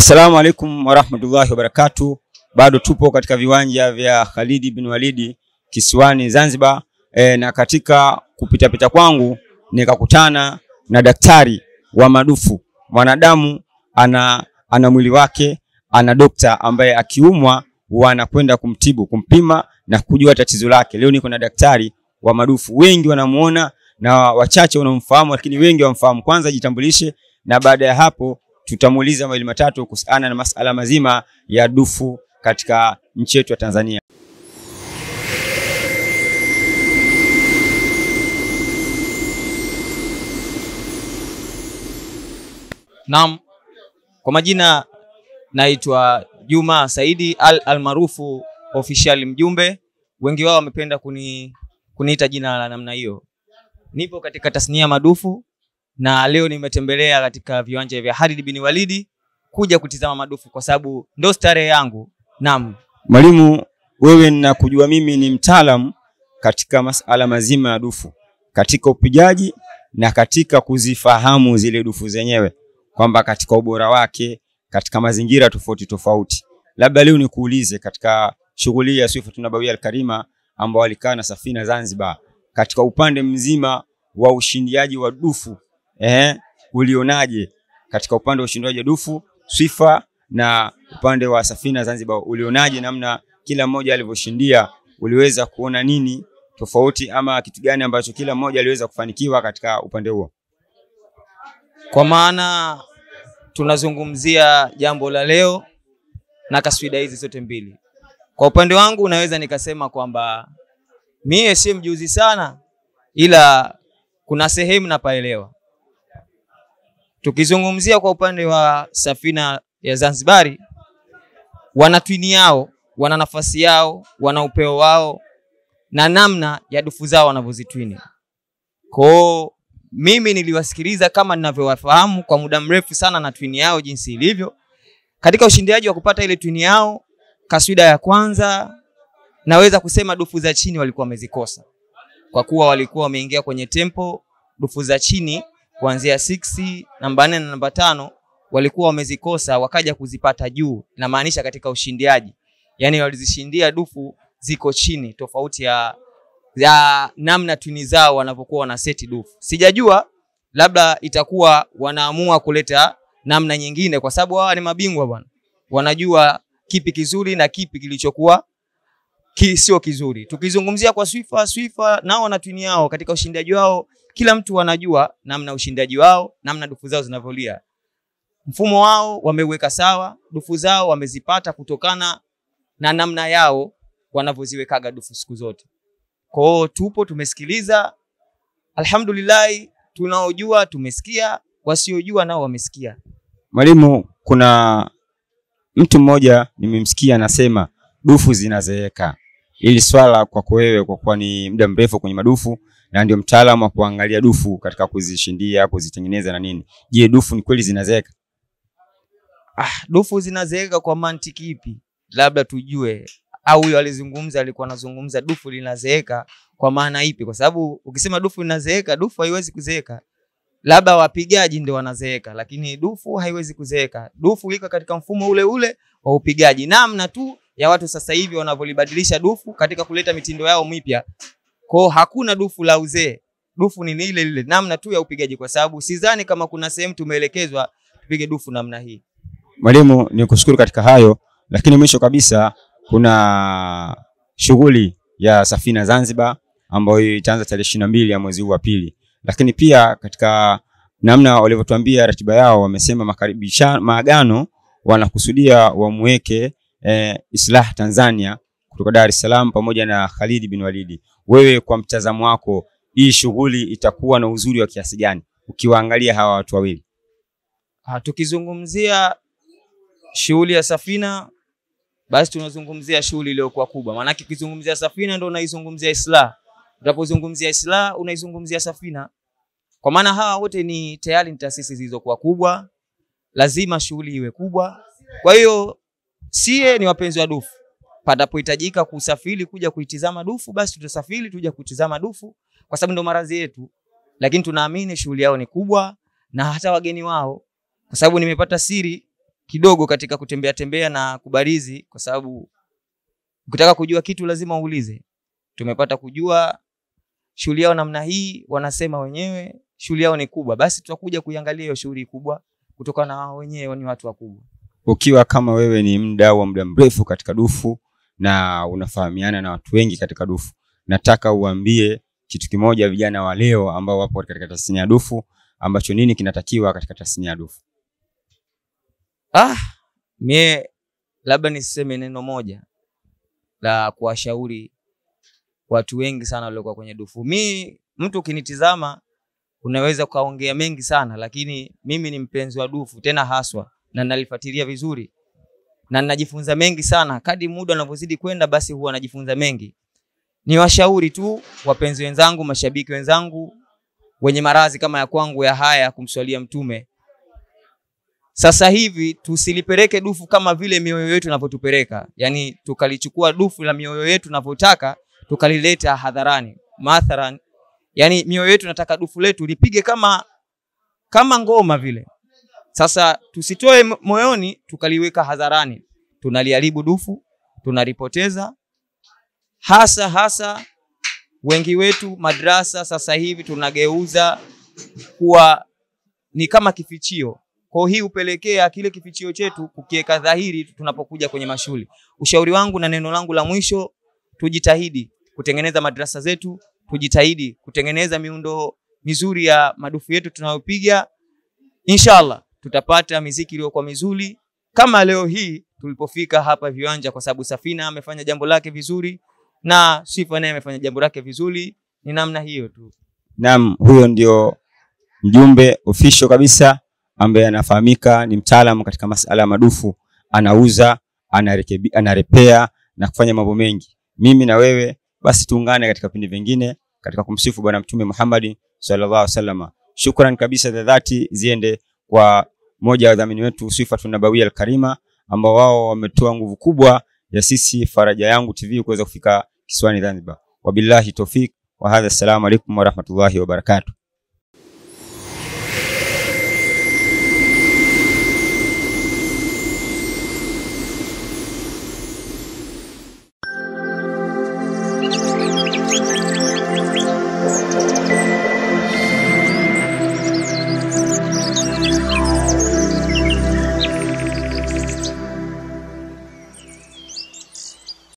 Assalamu alaikum warahmatullahi wabarakatuh. Bado tupo katika viwanja vya Khalid bin Walidi kisiwani Zanzibar e, na katika kupitapita kwangu nikakutana na daktari wa madufu. Mwanadamu ana, ana mwili wake, ana dokta ambaye akiumwa wanakwenda kumtibu, kumpima na kujua tatizo lake. Leo niko na daktari wa madufu, wengi wanamuona na wachache wanamfahamu, lakini wengi wamfahamu. Kwanza jitambulishe na baada ya hapo tutamuuliza mawili matatu kuhusiana na masala mazima ya dufu katika nchi yetu ya Tanzania. Naam, kwa majina naitwa Juma Saidi al almarufu official mjumbe, wengi wao wamependa kuni kuniita jina la namna hiyo. Nipo katika tasnia madufu na leo nimetembelea katika viwanja vya Khalid bin Walidi kuja kutizama madufu kwa sababu ndo starehe yangu. Naam. Mwalimu, wewe nakujua mimi ni mtaalamu katika masala mazima ya dufu, katika upigaji na katika kuzifahamu zile dufu zenyewe kwamba katika ubora wake, katika mazingira tofauti tofauti. Labda leo nikuulize katika shughuli ya Sifatul Nabawia Alkarima ambao walikaa na Safina Zanzibar, katika upande mzima wa ushindiaji wa dufu eh, ulionaje katika upande wa ushindaji wa dufu Swifa na upande wa Safina Zanzibar, ulionaje namna kila mmoja alivyoshindia? Uliweza kuona nini tofauti ama kitu gani ambacho kila mmoja aliweza kufanikiwa katika upande huo? Kwa maana tunazungumzia jambo la leo na kaswida hizi zote mbili. Kwa upande wangu naweza nikasema kwamba mie si mjuzi sana, ila kuna sehemu napaelewa Tukizungumzia kwa upande wa Safina ya Zanzibari, wana twini yao, wana nafasi yao, wana upeo wao na namna ya dufu zao wanavyozitwini. Kwa mimi niliwasikiliza kama ninavyowafahamu kwa muda mrefu sana na twini yao jinsi ilivyo. Katika ushindiaji wa kupata ile twini yao kaswida ya kwanza, naweza kusema dufu za chini walikuwa wamezikosa, kwa kuwa walikuwa wameingia kwenye tempo dufu za chini kuanzia 6 namba 4 na namba tano walikuwa wamezikosa wakaja kuzipata juu, inamaanisha katika ushindiaji, yani walizishindia dufu ziko chini, tofauti ya, ya namna tuni zao wanavyokuwa wana seti dufu. Sijajua labda itakuwa wanaamua kuleta namna nyingine, kwa sababu hawa ni mabingwa bwana, wanajua kipi kizuri na kipi kilichokuwa ki, sio kizuri. Tukizungumzia kwa Swifa, Swifa nao na twini yao katika ushindaji wao kila mtu wanajua namna ushindaji wao, namna dufu zao zinavyolia. Mfumo wao wameuweka sawa, dufu zao wamezipata kutokana na namna yao wanavyoziwekaga dufu siku zote. Kwao tupo tumesikiliza, alhamdulillah, tunaojua tumesikia, wasiojua nao wamesikia. Mwalimu, kuna mtu mmoja nimemsikia anasema dufu zinazeeka. Ili swala kwako wewe, kwa kuwa ni muda mrefu kwenye madufu, na ndio mtaalamu wa kuangalia dufu katika kuzishindia, kuzitengeneza na nini. Je, dufu ni kweli zinazeeka? Ah, dufu zinazeeka kwa mantiki ipi? Labda tujue au huyo alizungumza, alikuwa anazungumza dufu linazeeka kwa maana ipi? Kwa sababu ukisema dufu linazeeka, dufu haiwezi kuzeeka. Labda wapigaji ndio wanazeeka, lakini dufu haiwezi kuzeeka. Dufu liko katika mfumo ule ule wa upigaji, namna tu ya watu sasa hivi wanavyolibadilisha dufu katika kuleta mitindo yao mipya Kwao hakuna dufu la uzee, dufu ni ile lile, namna tu ya upigaji, kwa sababu sidhani kama kuna sehemu tumeelekezwa tupige dufu namna hii. Mwalimu, ni kushukuru katika hayo, lakini mwisho kabisa kuna shughuli ya Safina Zanzibar ambayo itaanza tarehe ishirini na mbili ya mwezi huu wa pili, lakini pia katika namna walivyotuambia ratiba yao, wamesema makaribisha maagano wanakusudia wamweke eh, Islah Tanzania kutoka Dar es Salaam pamoja na Khalid bin Walidi, wewe kwa mtazamo wako hii shughuli itakuwa na uzuri wa kiasi gani ukiwaangalia hawa watu wawili? Ah, tukizungumzia shughuli ya Safina, basi tunazungumzia shughuli iliyokuwa kubwa, maanake ukizungumzia Safina ndio unaizungumzia Isla, unapozungumzia Isla unaizungumzia Safina, kwa maana hawa wote ni tayari ni taasisi zilizokuwa kubwa, lazima shughuli iwe kubwa. Kwa hiyo sie ni wapenzi wa dufu panapohitajika kusafiri kuja kuitizama dufu, basi tutasafiri tuja kuitizama dufu, kwa sababu ndo maradhi yetu, lakini tunaamini shughuli yao ni kubwa na hata wageni wao, kwa sababu nimepata siri kidogo katika kutembea tembea na kubarizi, kwa sababu ukitaka kujua kitu lazima uulize. Tumepata kujua shughuli yao namna hii, wanasema wenyewe shughuli yao ni kubwa, basi tutakuja kuiangalia hiyo shughuli kubwa kutokana na wao wenyewe ni watu wakubwa. Ukiwa kama wewe ni mdau wa muda mrefu katika dufu na unafahamiana na watu wengi katika dufu, nataka uambie kitu kimoja vijana wa leo ambao wapo katika tasnia ya dufu, ambacho nini kinatakiwa katika tasnia ya dufu? Ah, mie labda niseme neno moja la kuwashauri watu wengi sana waliokuwa kwenye dufu. Mi mtu ukinitizama unaweza ukaongea mengi sana, lakini mimi ni mpenzi wa dufu tena haswa, na nalifuatilia vizuri na ninajifunza mengi sana. Kadri muda unavyozidi kwenda, basi huwa najifunza mengi. Ni washauri tu wapenzi wenzangu, mashabiki wenzangu, wenye maradhi kama ya kwangu ya haya kumswalia Mtume. Sasa hivi tusilipeleke dufu kama vile mioyo yetu inavyotupeleka, yani tukalichukua dufu la mioyo yetu inavyotaka tukalileta hadharani. Mathalan, yani mioyo yetu nataka dufu letu lipige kama kama ngoma vile, sasa tusitoe moyoni tukaliweka hadharani, tunaliharibu dufu, tunalipoteza hasa hasa. Wengi wetu madrasa sasa hivi tunageuza kuwa ni kama kifichio. Kwa hii hupelekea kile kifichio chetu kukiweka dhahiri tunapokuja kwenye mashule. Ushauri wangu na neno langu la mwisho, tujitahidi kutengeneza madrasa zetu, tujitahidi kutengeneza miundo mizuri ya madufu yetu tunayopiga inshallah tutapata miziki iliyokuwa mizuri kama leo hii tulipofika hapa viwanja, kwa sababu Safina amefanya jambo lake vizuri na Sifa naye amefanya jambo lake vizuri. Ni namna hiyo tu. Naam, huyo ndio mjumbe official kabisa ambaye anafahamika ni mtaalamu katika masala ya madufu, anauza, anarepea na kufanya mambo mengi. Mimi na wewe basi tuungane katika vipindi vingine katika kumsifu Bwana Mtume Muhammad sallallahu alaihi wasallam. Shukran kabisa za dhati ziende kwa moja ya wadhamini wetu Sifa Nabawia Alkarima, ambao wao wametoa nguvu kubwa ya sisi Faraja Yangu TV kuweza kufika kisiwani Zanzibar. Wabillahi taufik wa hadha, assalamu alaikum warahmatullahi wabarakatuh.